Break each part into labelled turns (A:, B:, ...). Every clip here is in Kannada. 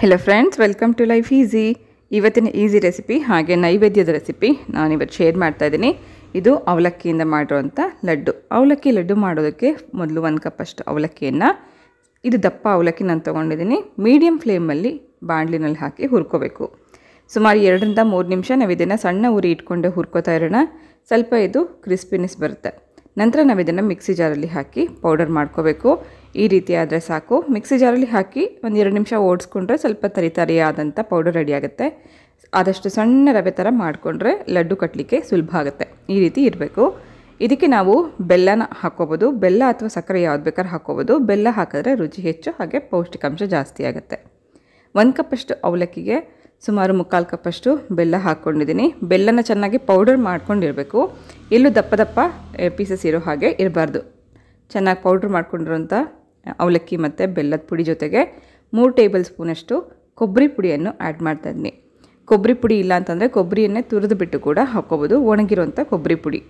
A: hello friends welcome to life easy ಇವತ್ತಿನ ಈಸಿ ರೆಸಿಪಿ ಹಾಗೆ ನೈವೇದ್ಯದ ರೆಸಿಪಿ ನಾನಿವತ್ತು ಶೇರ್ ಮಾಡ್ತಾ ಇದ್ದೀನಿ ಇದು ಅವಲಕ್ಕಿಯಿಂದ ಮಾಡಿರುವಂಥ ಲಡ್ಡು ಅವಲಕ್ಕಿ ಲಡ್ಡು ಮಾಡೋದಕ್ಕೆ ಮೊದಲು ಒಂದು ಕಪ್ ಅಷ್ಟು ಅವಲಕ್ಕಿಯನ್ನು ಇದು ದಪ್ಪ ಅವಲಕ್ಕಿ ನಾನು ತೊಗೊಂಡಿದ್ದೀನಿ ಮೀಡಿಯಮ್ ಫ್ಲೇಮಲ್ಲಿ ಬಾಣಲಿನಲ್ಲಿ ಹಾಕಿ ಹುರ್ಕೋಬೇಕು ಸುಮಾರು ಎರಡರಿಂದ ಮೂರು ನಿಮಿಷ ನಾವು ಇದನ್ನು ಸಣ್ಣ ಉರಿ ಇಟ್ಕೊಂಡು ಹುರ್ಕೋತಾ ಇರೋಣ ಸ್ವಲ್ಪ ಇದು ಕ್ರಿಸ್ಪಿನೆಸ್ ಬರುತ್ತೆ ನಂತರ ನಾವು ಇದನ್ನು ಮಿಕ್ಸಿ ಜಾರಲ್ಲಿ ಹಾಕಿ ಪೌಡರ್ ಮಾಡ್ಕೋಬೇಕು ಈ ರೀತಿ ಆದರೆ ಸಾಕು ಮಿಕ್ಸಿ ಜಾರಲ್ಲಿ ಹಾಕಿ ಒಂದು ಎರಡು ನಿಮಿಷ ಓಡಿಸ್ಕೊಂಡ್ರೆ ಸ್ವಲ್ಪ ತರಿ ಆದಂಥ ಪೌಡರ್ ರೆಡಿ ಆಗುತ್ತೆ ಆದಷ್ಟು ಸಣ್ಣ ರವೆ ಥರ ಮಾಡಿಕೊಂಡ್ರೆ ಲಡ್ಡು ಕಟ್ಟಲಿಕ್ಕೆ ಸುಲಭ ಆಗುತ್ತೆ ಈ ರೀತಿ ಇರಬೇಕು ಇದಕ್ಕೆ ನಾವು ಬೆಲ್ಲನ ಹಾಕ್ಕೋಬೋದು ಬೆಲ್ಲ ಅಥವಾ ಸಕ್ಕರೆ ಯಾವ್ದು ಬೇಕಾದ್ರೆ ಹಾಕ್ಕೋಬೋದು ಬೆಲ್ಲ ಹಾಕಿದ್ರೆ ರುಚಿ ಹೆಚ್ಚು ಹಾಗೆ ಪೌಷ್ಟಿಕಾಂಶ ಜಾಸ್ತಿ ಆಗುತ್ತೆ ಒಂದು ಕಪ್ಪಷ್ಟು ಅವಲಕ್ಕಿಗೆ ಸುಮಾರು ಮುಕ್ಕಾಲು ಕಪ್ಪಷ್ಟು ಬೆಲ್ಲ ಹಾಕ್ಕೊಂಡಿದ್ದೀನಿ ಬೆಲ್ಲನ ಚೆನ್ನಾಗಿ ಪೌಡರ್ ಮಾಡ್ಕೊಂಡಿರಬೇಕು ಇಲ್ಲೂ ದಪ್ಪ ದಪ್ಪ ಪೀಸಸ್ ಇರೋ ಹಾಗೆ ಇರಬಾರ್ದು ಚೆನ್ನಾಗಿ ಪೌಡ್ರ್ ಮಾಡ್ಕೊಂಡಿರೋಂಥ ಅವಲಕ್ಕಿ ಮತ್ತು ಬೆಲ್ಲದ ಪುಡಿ ಜೊತೆಗೆ ಮೂರು ಟೇಬಲ್ ಸ್ಪೂನಷ್ಟು ಕೊಬ್ಬರಿ ಪುಡಿಯನ್ನು ಆ್ಯಡ್ ಮಾಡ್ತಾ ಇದ್ದೀನಿ ಕೊಬ್ಬರಿ ಪುಡಿ ಇಲ್ಲ ಅಂತಂದರೆ ಕೊಬ್ಬರಿಯನ್ನೇ ತುರಿದುಬಿಟ್ಟು ಕೂಡ ಹಾಕ್ಕೋಬೋದು ಒಣಗಿರುವಂಥ ಕೊಬ್ಬರಿ ಪುಡಿ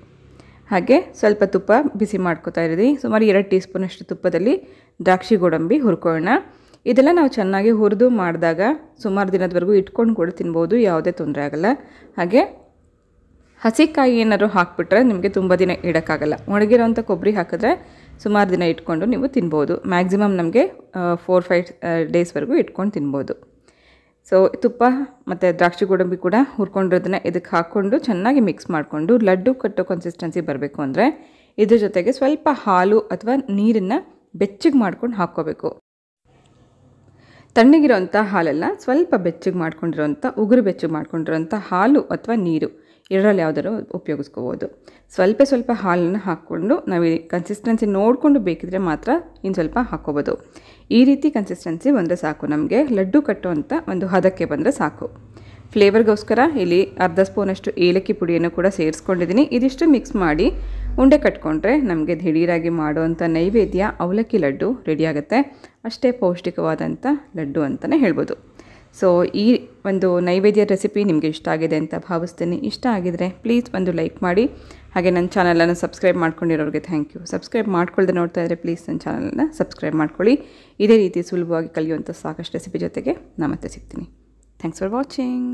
A: ಹಾಗೆ ಸ್ವಲ್ಪ ತುಪ್ಪ ಬಿಸಿ ಮಾಡ್ಕೋತಾ ಇದ್ದೀನಿ ಸುಮಾರು ಎರಡು ಟೀ ಸ್ಪೂನಷ್ಟು ತುಪ್ಪದಲ್ಲಿ ದ್ರಾಕ್ಷಿ ಗೋಡಂಬಿ ಹುರ್ಕೊಳ್ಳೋಣ ಇದೆಲ್ಲ ನಾವು ಚೆನ್ನಾಗಿ ಹುರಿದು ಮಾಡಿದಾಗ ಸುಮಾರು ದಿನದವರೆಗೂ ಇಟ್ಕೊಂಡು ಕೂಡ ತಿನ್ಬೋದು ಯಾವುದೇ ತೊಂದರೆ ಆಗಲ್ಲ ಹಾಗೆ ಹಸಿಕಾಯಿ ಏನಾದರೂ ಹಾಕಿಬಿಟ್ರೆ ನಿಮಗೆ ತುಂಬ ದಿನ ಇಡೋಕ್ಕಾಗಲ್ಲ ಒಣಗಿರೋಂಥ ಕೊಬ್ಬರಿ ಹಾಕಿದ್ರೆ ಸುಮಾರು ದಿನ ಇಟ್ಕೊಂಡು ನೀವು ತಿನ್ಬೋದು ಮ್ಯಾಕ್ಸಿಮಮ್ ನಮಗೆ ಫೋರ್ ಫೈವ್ ಡೇಸ್ವರೆಗೂ ಇಟ್ಕೊಂಡು ತಿನ್ಬೋದು ಸೊ ತುಪ್ಪ ಮತ್ತು ದ್ರಾಕ್ಷಿ ಗೋಡಂಬಿ ಕೂಡ ಹುರ್ಕೊಂಡಿರೋದನ್ನ ಇದಕ್ಕೆ ಹಾಕ್ಕೊಂಡು ಚೆನ್ನಾಗಿ ಮಿಕ್ಸ್ ಮಾಡಿಕೊಂಡು ಲಡ್ಡು ಕಟ್ಟೋ ಕನ್ಸಿಸ್ಟೆನ್ಸಿ ಬರಬೇಕು ಅಂದರೆ ಇದ್ರ ಜೊತೆಗೆ ಸ್ವಲ್ಪ ಹಾಲು ಅಥವಾ ನೀರನ್ನು ಬೆಚ್ಚಗೆ ಮಾಡ್ಕೊಂಡು ಹಾಕ್ಕೋಬೇಕು ತಣ್ಣಗಿರೋವಂಥ ಹಾಲೆಲ್ಲ ಸ್ವಲ್ಪ ಬೆಚ್ಚಗೆ ಮಾಡ್ಕೊಂಡಿರೋಂಥ ಉಗುರು ಬೆಚ್ಚಗೆ ಮಾಡ್ಕೊಂಡಿರೋಂಥ ಹಾಲು ಅಥವಾ ನೀರು ಇದರಲ್ಲಿ ಯಾವುದಾದ್ರು ಉಪಯೋಗಿಸ್ಕೋಬೋದು ಸ್ವಲ್ಪ ಸ್ವಲ್ಪ ಹಾಲನ್ನು ಹಾಕ್ಕೊಂಡು ನಾವು ಕನ್ಸಿಸ್ಟೆನ್ಸಿ ನೋಡಿಕೊಂಡು ಬೇಕಿದ್ರೆ ಮಾತ್ರ ಇನ್ನು ಸ್ವಲ್ಪ ಹಾಕ್ಕೋಬೋದು ಈ ರೀತಿ ಕನ್ಸಿಸ್ಟೆನ್ಸಿ ಬಂದರೆ ಸಾಕು ನಮಗೆ ಲಡ್ಡು ಕಟ್ಟುವಂಥ ಒಂದು ಹದಕ್ಕೆ ಬಂದರೆ ಸಾಕು ಫ್ಲೇವರ್ಗೋಸ್ಕರ ಇಲ್ಲಿ ಅರ್ಧ ಸ್ಪೂನಷ್ಟು ಏಲಕ್ಕಿ ಪುಡಿಯನ್ನು ಕೂಡ ಸೇರಿಸ್ಕೊಂಡಿದ್ದೀನಿ ಇದಿಷ್ಟು ಮಿಕ್ಸ್ ಮಾಡಿ ಉಂಡೆ ಕಟ್ಕೊಂಡ್ರೆ ನಮಗೆ ದಿಢೀರಾಗಿ ಮಾಡುವಂಥ ನೈವೇದ್ಯ ಅವಲಕ್ಕಿ ಲಡ್ಡು ರೆಡಿಯಾಗುತ್ತೆ ಅಷ್ಟೇ ಪೌಷ್ಟಿಕವಾದಂಥ ಲಡ್ಡು ಅಂತಲೇ ಹೇಳ್ಬೋದು ಸೊ ಈ ಒಂದು ನೈವೇದ್ಯ ರೆಸಿಪಿ ನಿಮಗೆ ಇಷ್ಟ ಆಗಿದೆ ಅಂತ ಭಾವಿಸ್ತೀನಿ ಇಷ್ಟ ಆಗಿದ್ದರೆ ಪ್ಲೀಸ್ ಒಂದು ಲೈಕ್ ಮಾಡಿ ಹಾಗೆ ನನ್ನ ಚಾನಲನ್ನು ಸಬ್ಸ್ಕ್ರೈಬ್ ಮಾಡ್ಕೊಂಡಿರೋರಿಗೆ ಥ್ಯಾಂಕ್ ಯು ಸಬ್ಸ್ಕ್ರೈಬ್ ಮಾಡ್ಕೊಳ್ಳದೆ ನೋಡ್ತಾ ಇದ್ದರೆ ಪ್ಲೀಸ್ ನನ್ನ ಚಾನಲನ್ನು ಸಬ್ಸ್ಕ್ರೈಬ್ ಮಾಡ್ಕೊಳ್ಳಿ ಇದೇ ರೀತಿ ಸುಲಭವಾಗಿ ಕಲಿಯುವಂಥ ಸಾಕಷ್ಟು ರೆಸಿಪಿ ಜೊತೆಗೆ ನಾ ಮತ್ತೆ ಸಿಗ್ತೀನಿ ಥ್ಯಾಂಕ್ಸ್ ಫಾರ್ ವಾಚಿಂಗ್